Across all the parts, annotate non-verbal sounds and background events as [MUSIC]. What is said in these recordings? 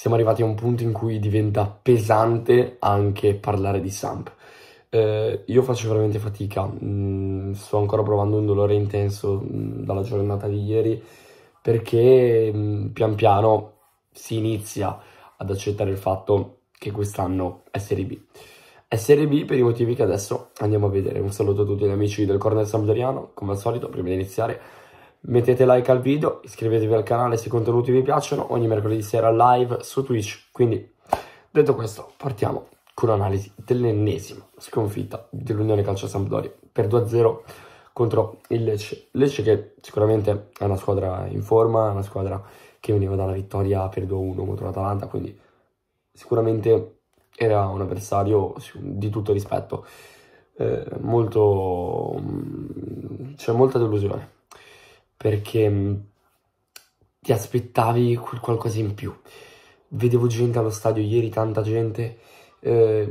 siamo arrivati a un punto in cui diventa pesante anche parlare di Samp. Eh, io faccio veramente fatica, mm, sto ancora provando un dolore intenso mm, dalla giornata di ieri perché mm, pian piano si inizia ad accettare il fatto che quest'anno è Serie B. È Serie B per i motivi che adesso andiamo a vedere. Un saluto a tutti gli amici del Corner Sampdoriano, come al solito, prima di iniziare mettete like al video, iscrivetevi al canale se i contenuti vi piacciono, ogni mercoledì sera live su Twitch. Quindi, detto questo, partiamo con l'analisi dell'ennesima sconfitta dell'Unione Calcio Sampdoria per 2-0 contro il Lecce. Lecce che sicuramente è una squadra in forma, una squadra che veniva dalla vittoria per 2-1 contro l'Atalanta, quindi sicuramente era un avversario di tutto rispetto. Eh, molto mm, c'è molta delusione perché mm, ti aspettavi quel qualcosa in più. Vedevo gente allo stadio ieri, tanta gente eh,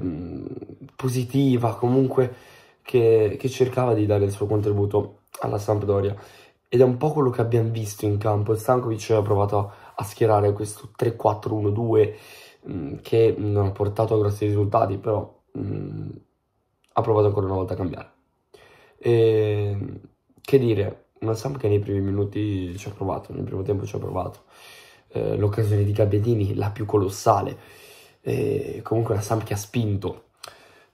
positiva, comunque che, che cercava di dare il suo contributo alla Sampdoria. Ed è un po' quello che abbiamo visto in campo. Il Stankovic ha provato a schierare questo 3-4-1-2 mm, che non ha portato a grossi risultati, però mh, mm, ha provato ancora una volta a cambiare. E, ehm, che dire, una Samp che nei primi minuti ci ha provato, nel primo tempo ci ha provato. Eh, l'occasione di Gabbiadini, la più colossale, eh, comunque una Samp che ha spinto.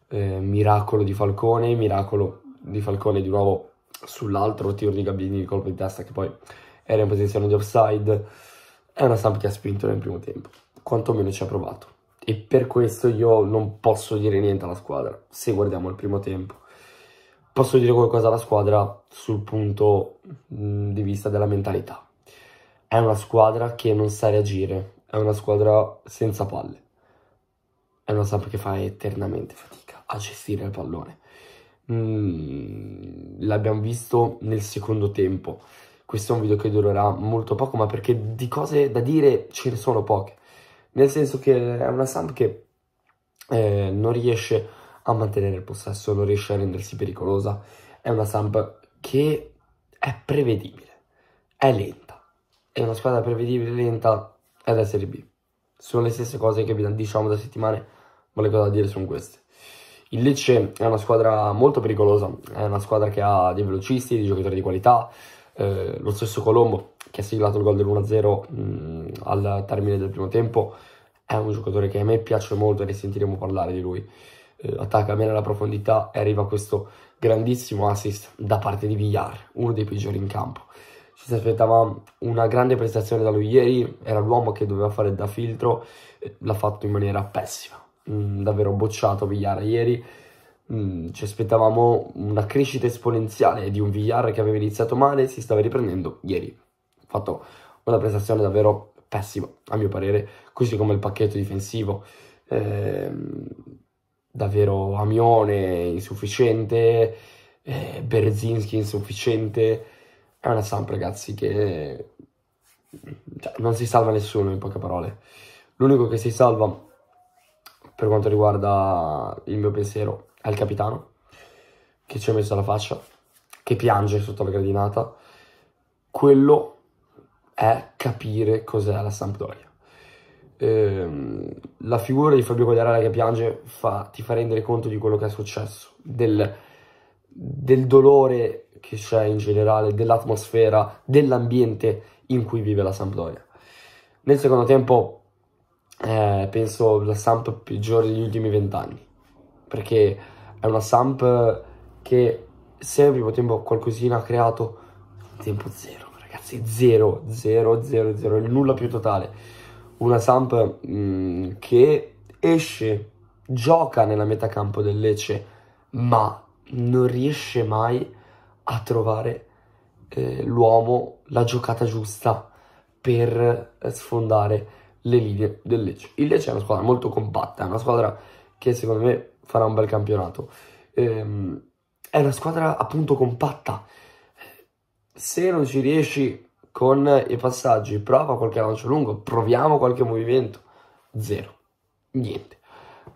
Eh, miracolo di Falcone, miracolo di Falcone di nuovo sull'altro tiro di Gabbiadini di colpo di testa che poi era in posizione di offside. È una Samp che ha spinto nel primo tempo, quantomeno ci ha provato. E per questo io non posso dire niente alla squadra se guardiamo il primo tempo posso dire qualcosa alla squadra sul punto mm, di vista della mentalità. È una squadra che non sa reagire, è una squadra senza palle, è una squadra che fa eternamente fatica a gestire il pallone. Mm, l'abbiamo visto nel secondo tempo. Questo è un video che durerà molto poco, ma perché di cose da dire ce ne sono poche. Nel senso che è una Samp che eh, non riesce a mantenere il possesso, non riesce a rendersi pericolosa. È una Samp che è prevedibile, è lenta. È una squadra prevedibile e lenta ed è Serie B. Sono le stesse cose che vi diciamo da settimane, ma le cose da dire sono queste. Il Lecce è una squadra molto pericolosa, è una squadra che ha dei velocisti, dei giocatori di qualità. Eh, lo stesso Colombo, che ha siglato il gol dell'1-0 mm, al termine del primo tempo, è un giocatore che a me piace molto e ne sentiremo parlare di lui eh, attacca bene alla profondità e arriva questo grandissimo assist da parte di Villar, uno dei peggiori in campo. Ci si aspettava una grande prestazione da lui ieri, era l'uomo che doveva fare da filtro, eh, l'ha fatto in maniera pessima, mm, davvero bocciato Villar ieri. Mm, ci aspettavamo una crescita esponenziale di un Villar che aveva iniziato male, e si stava riprendendo ieri. Ha fatto una prestazione davvero pessima, a mio parere, così come il pacchetto difensivo. Eh, davvero Amione insufficiente, eh, Berzinski insufficiente. È una stampa, ragazzi, che cioè, non si salva nessuno, in poche parole. L'unico che si salva, per quanto riguarda il mio pensiero, è il capitano, che ci ha messo la faccia, che piange sotto la gradinata. Quello è capire cos'è la Sampdoria eh, la figura di Fabio Quagliarella che piange fa, ti fa rendere conto di quello che è successo, del, del dolore che c'è in generale, dell'atmosfera, dell'ambiente in cui vive la Sampdoria. Nel secondo tempo eh, penso la Samp peggiore degli ultimi vent'anni, perché è una Samp che se nel primo tempo qualcosina ha creato, tempo zero, ragazzi, zero, zero, zero, zero, il nulla più totale una Samp mh, mm, che esce, gioca nella metà campo del Lecce, ma non riesce mai a trovare eh, l'uomo, la giocata giusta per eh, sfondare le linee del Lecce. Il Lecce è una squadra molto compatta, è una squadra che secondo me farà un bel campionato. Ehm, è una squadra appunto compatta. Se non ci riesci con i passaggi, prova qualche lancio lungo, proviamo qualche movimento, zero, niente.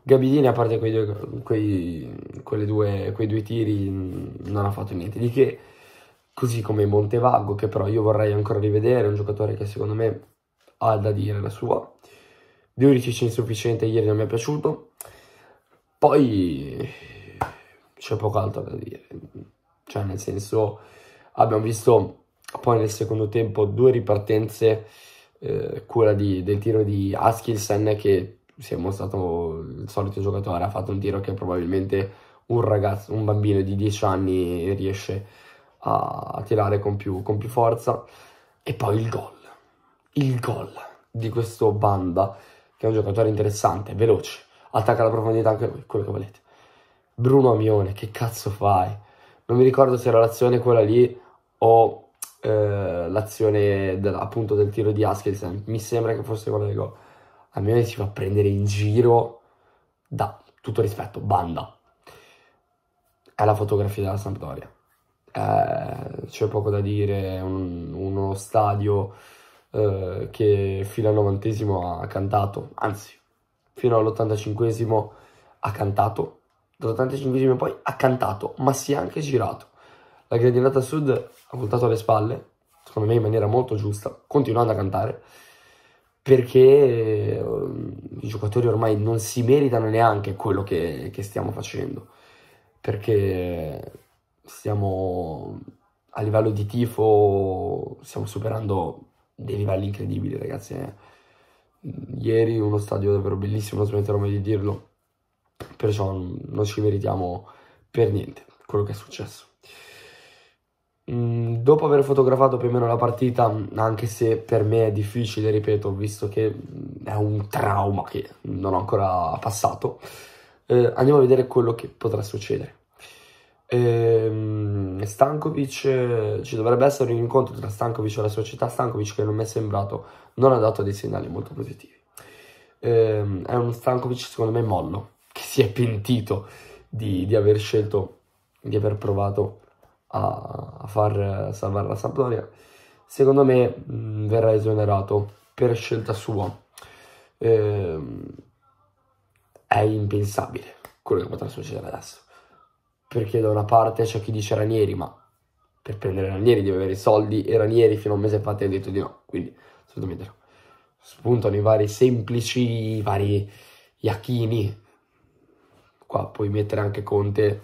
Gabidini, a parte quei due, quei, due, quei due tiri, non ha fatto niente di che, così come Montevago, che però io vorrei ancora rivedere, un giocatore che secondo me ha da dire la sua. Diuricic insufficiente, ieri non mi è piaciuto. Poi c'è poco altro da dire, cioè nel senso abbiamo visto poi nel secondo tempo due ripartenze, eh, quella di, del tiro di Askilsen che si è mostrato il solito giocatore, ha fatto un tiro che probabilmente un ragazzo, un bambino di 10 anni riesce a, a tirare con più, con più forza. E poi il gol, il gol di questo Banda, che è un giocatore interessante, veloce, attacca la profondità anche lui, quello che volete. Bruno Amione, che cazzo fai? Non mi ricordo se era l'azione quella lì o eh, l'azione del, appunto del tiro di Askelsen, mi sembra che fosse quello del gol. A me si fa prendere in giro da tutto rispetto, banda. È la fotografia della Sampdoria. Eh, c'è poco da dire, un, uno stadio eh, che fino al 90 ha cantato, anzi, fino all'85 ha cantato, dall'85 in poi ha cantato, ma si è anche girato la gradinata sud ha voltato le spalle, secondo me in maniera molto giusta, continuando a cantare, perché ehm, i giocatori ormai non si meritano neanche quello che, che stiamo facendo, perché stiamo a livello di tifo, stiamo superando dei livelli incredibili, ragazzi. Eh. ieri uno stadio davvero bellissimo, non smetterò mai di dirlo, perciò non ci meritiamo per niente quello che è successo. Mm, dopo aver fotografato più o meno la partita, anche se per me è difficile, ripeto, visto che mm, è un trauma che non ho ancora passato, eh, andiamo a vedere quello che potrà succedere. Ehm, Stankovic, eh, ci dovrebbe essere un incontro tra Stankovic e la società Stankovic che non mi è sembrato, non ha dato dei segnali molto positivi. Ehm, è un Stankovic secondo me mollo, [LAUGHS] che si è pentito di, di aver scelto, di aver provato a, a far salvare la Sampdoria, secondo me mh, mm, verrà esonerato per scelta sua. Ehm, è impensabile quello che potrà succedere adesso. Perché da una parte c'è chi dice Ranieri, ma per prendere Ranieri deve avere i soldi e Ranieri fino a un mese fa ti ha detto di no, quindi assolutamente no. Spuntano i vari semplici, i vari Iachini. Qua puoi mettere anche Conte.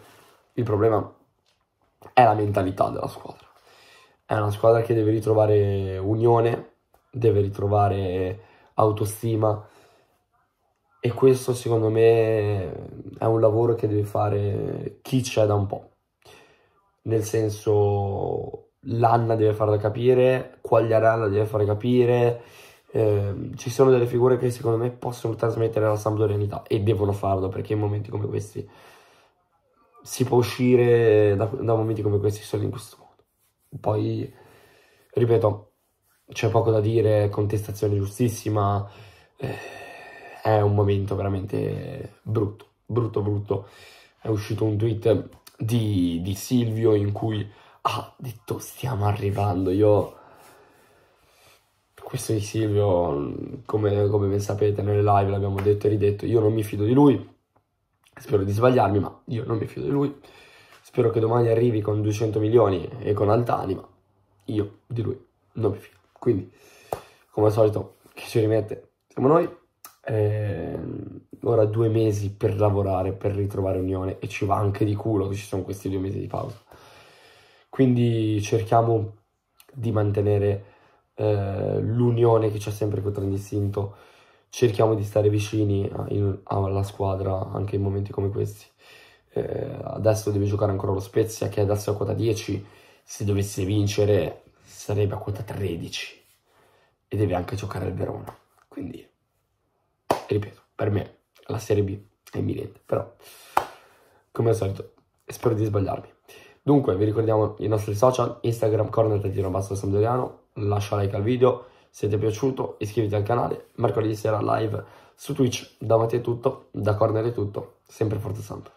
Il problema è la mentalità della squadra. È una squadra che deve ritrovare unione, deve ritrovare autostima e questo secondo me è un lavoro che deve fare chi c'è da un po'. Nel senso l'Anna deve farla capire, Quagliarella deve far capire, eh, ci sono delle figure che secondo me possono trasmettere la Sampdorianità e devono farlo perché in momenti come questi si può uscire da, da momenti come questi solo in questo modo. Poi, ripeto, c'è poco da dire, contestazione giustissima, eh, è un momento veramente brutto, brutto, brutto. È uscito un tweet di, di Silvio in cui ha detto stiamo arrivando, io... Questo di Silvio, come, come ben sapete nelle live l'abbiamo detto e ridetto, io non mi fido di lui, Spero di sbagliarmi, ma io non mi fido di lui. Spero che domani arrivi con 200 milioni e con Altani, ma io di lui non mi fido. Quindi, come al solito, chi ci rimette siamo noi. Eh, ora due mesi per lavorare, per ritrovare Unione e ci va anche di culo che ci sono questi due mesi di pausa. Quindi cerchiamo di mantenere eh, l'unione che c'è sempre contro il cerchiamo di stare vicini alla squadra anche in momenti come questi. Eh, adesso deve giocare ancora lo Spezia che adesso è a quota 10, se dovesse vincere sarebbe a quota 13 e deve anche giocare al Verona. Quindi, ripeto, per me la Serie B è imminente, però come al solito spero di sbagliarmi. Dunque, vi ricordiamo i nostri social, Instagram, Corner Tatino Basso lascia like al video, se ti è piaciuto iscriviti al canale, mercoledì sera live su Twitch. davanti Matteo è tutto, da Corner è tutto, sempre forza Samp.